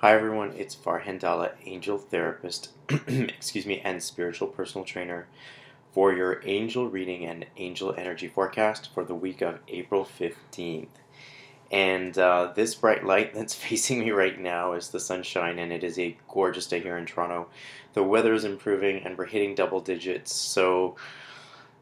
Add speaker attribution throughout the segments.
Speaker 1: Hi everyone, it's Farhan angel therapist, excuse me, and spiritual personal trainer for your angel reading and angel energy forecast for the week of April 15th. And uh, this bright light that's facing me right now is the sunshine, and it is a gorgeous day here in Toronto. The weather is improving, and we're hitting double digits, so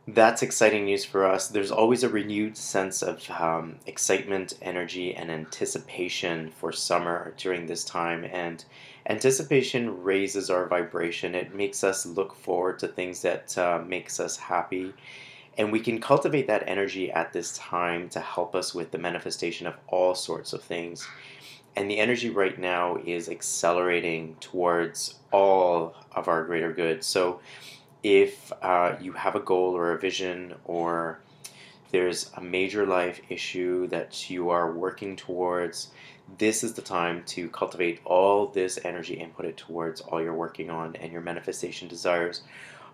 Speaker 1: that's exciting news for us. There's always a renewed sense of um, excitement, energy, and anticipation for summer during this time. And anticipation raises our vibration. It makes us look forward to things that uh, makes us happy. And we can cultivate that energy at this time to help us with the manifestation of all sorts of things. And the energy right now is accelerating towards all of our greater good. So if uh, you have a goal or a vision or there's a major life issue that you are working towards, this is the time to cultivate all this energy and put it towards all you're working on, and your manifestation desires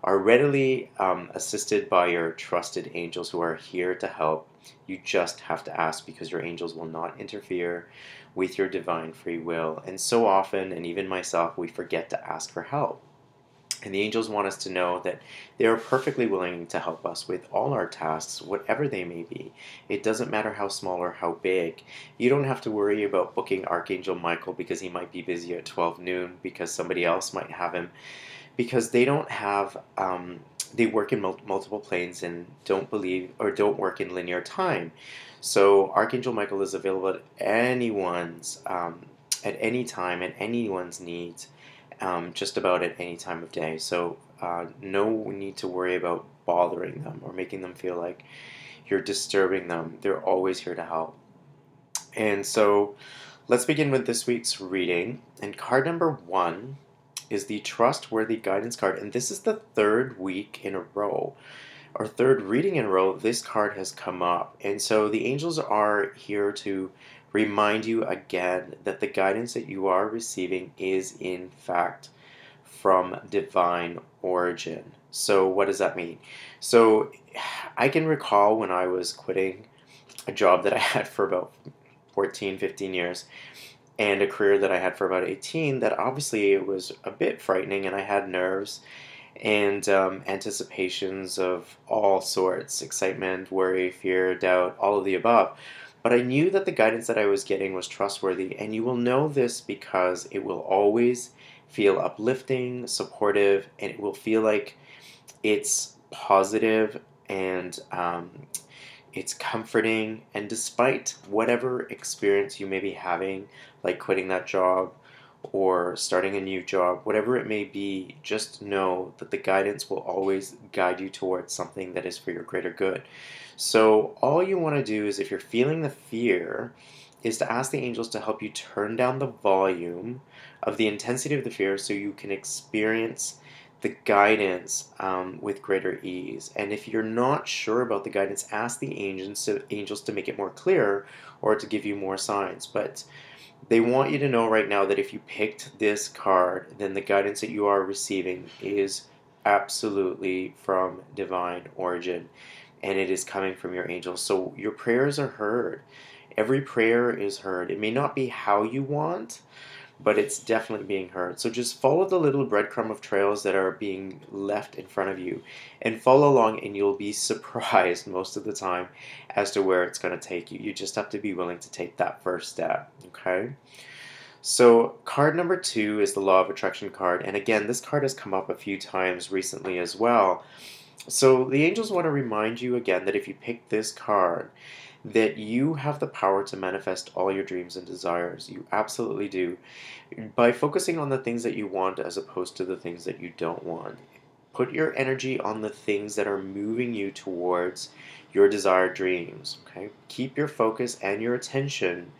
Speaker 1: are readily um, assisted by your trusted angels who are here to help. You just have to ask because your angels will not interfere with your divine free will. And so often, and even myself, we forget to ask for help. And the angels want us to know that they are perfectly willing to help us with all our tasks, whatever they may be. It doesn't matter how small or how big. You don't have to worry about booking Archangel Michael because he might be busy at 12 noon because somebody else might have him, because they don't have. Um, they work in mul multiple planes and don't believe or don't work in linear time. So Archangel Michael is available at anyone's um, at any time and anyone's needs um, just about at any time of day. So uh, no need to worry about bothering them or making them feel like you're disturbing them. They're always here to help. And so let's begin with this week's reading. And card number one is the Trustworthy Guidance card. And this is the third week in a row, or third reading in a row, this card has come up. And so the angels are here to remind you again that the guidance that you are receiving is, in fact, from divine origin. So, what does that mean? So, I can recall when I was quitting a job that I had for about 14, 15 years and a career that I had for about 18 that obviously it was a bit frightening and I had nerves and um, anticipations of all sorts excitement, worry, fear, doubt, all of the above. But I knew that the guidance that I was getting was trustworthy, and you will know this because it will always feel uplifting, supportive, and it will feel like it's positive and um, it's comforting. And despite whatever experience you may be having, like quitting that job, or starting a new job, whatever it may be, just know that the guidance will always guide you towards something that is for your greater good. So, all you want to do is if you're feeling the fear, is to ask the angels to help you turn down the volume of the intensity of the fear so you can experience the guidance um, with greater ease. And if you're not sure about the guidance, ask the angels to, angels to make it more clear or to give you more signs. But they want you to know right now that if you picked this card, then the guidance that you are receiving is absolutely from divine origin and it is coming from your angels. So your prayers are heard. Every prayer is heard. It may not be how you want, but it's definitely being heard. So just follow the little breadcrumb of trails that are being left in front of you and follow along, and you'll be surprised most of the time as to where it's going to take you. You just have to be willing to take that first step, okay? So, card number two is the Law of Attraction card, and again, this card has come up a few times recently as well. So, the angels want to remind you again that if you pick this card, that you have the power to manifest all your dreams and desires. You absolutely do. By focusing on the things that you want as opposed to the things that you don't want, put your energy on the things that are moving you towards your desired dreams. Okay? Keep your focus and your attention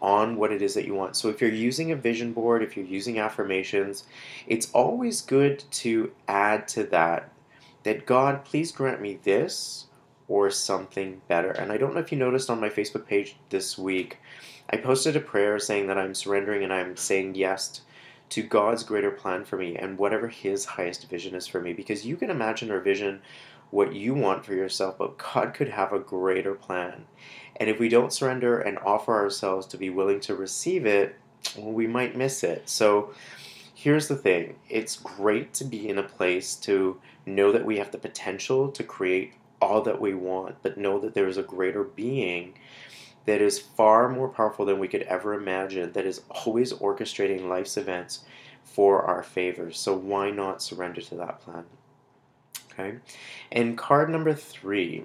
Speaker 1: on what it is that you want. So if you're using a vision board, if you're using affirmations, it's always good to add to that that God, please grant me this or something better. And I don't know if you noticed on my Facebook page this week, I posted a prayer saying that I'm surrendering and I'm saying yes to God's greater plan for me and whatever His highest vision is for me. Because you can imagine or vision what you want for yourself, but God could have a greater plan. And if we don't surrender and offer ourselves to be willing to receive it, well, we might miss it. So, here's the thing it's great to be in a place to know that we have the potential to create all that we want, but know that there is a greater being that is far more powerful than we could ever imagine, that is always orchestrating life's events for our favors. So why not surrender to that plan? Okay. And card number three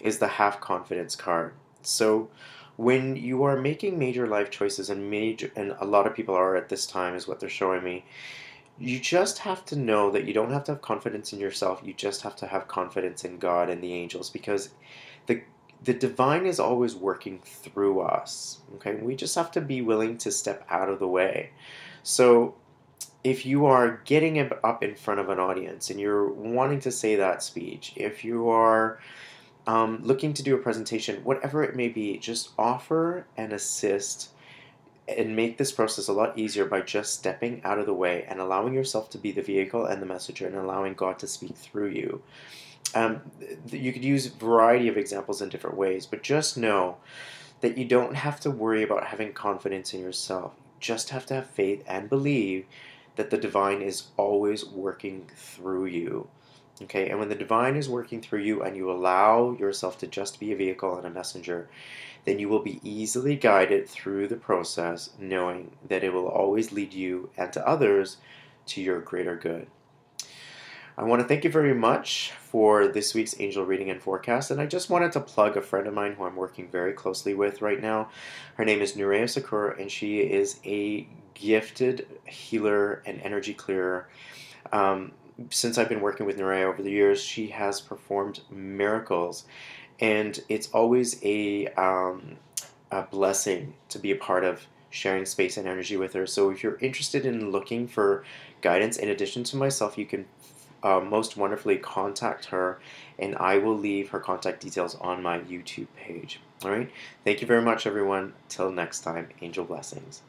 Speaker 1: is the half confidence card. So when you are making major life choices and major and a lot of people are at this time is what they're showing me you just have to know that you don't have to have confidence in yourself. You just have to have confidence in God and the angels because the the divine is always working through us. Okay? We just have to be willing to step out of the way. So if you are getting up in front of an audience and you're wanting to say that speech, if you are um, looking to do a presentation, whatever it may be, just offer and assist and make this process a lot easier by just stepping out of the way and allowing yourself to be the vehicle and the messenger and allowing God to speak through you. Um, you could use a variety of examples in different ways, but just know that you don't have to worry about having confidence in yourself. You just have to have faith and believe that the divine is always working through you. Okay, and when the divine is working through you and you allow yourself to just be a vehicle and a messenger, then you will be easily guided through the process, knowing that it will always lead you and to others to your greater good. I want to thank you very much for this week's angel reading and forecast. And I just wanted to plug a friend of mine who I'm working very closely with right now. Her name is Nurea Sakura, and she is a gifted healer and energy clearer. Um, since I've been working with Nerea over the years, she has performed miracles, and it's always a um, a blessing to be a part of sharing space and energy with her. So if you're interested in looking for guidance in addition to myself, you can uh, most wonderfully contact her, and I will leave her contact details on my YouTube page. All right. Thank you very much, everyone. Till next time, angel blessings.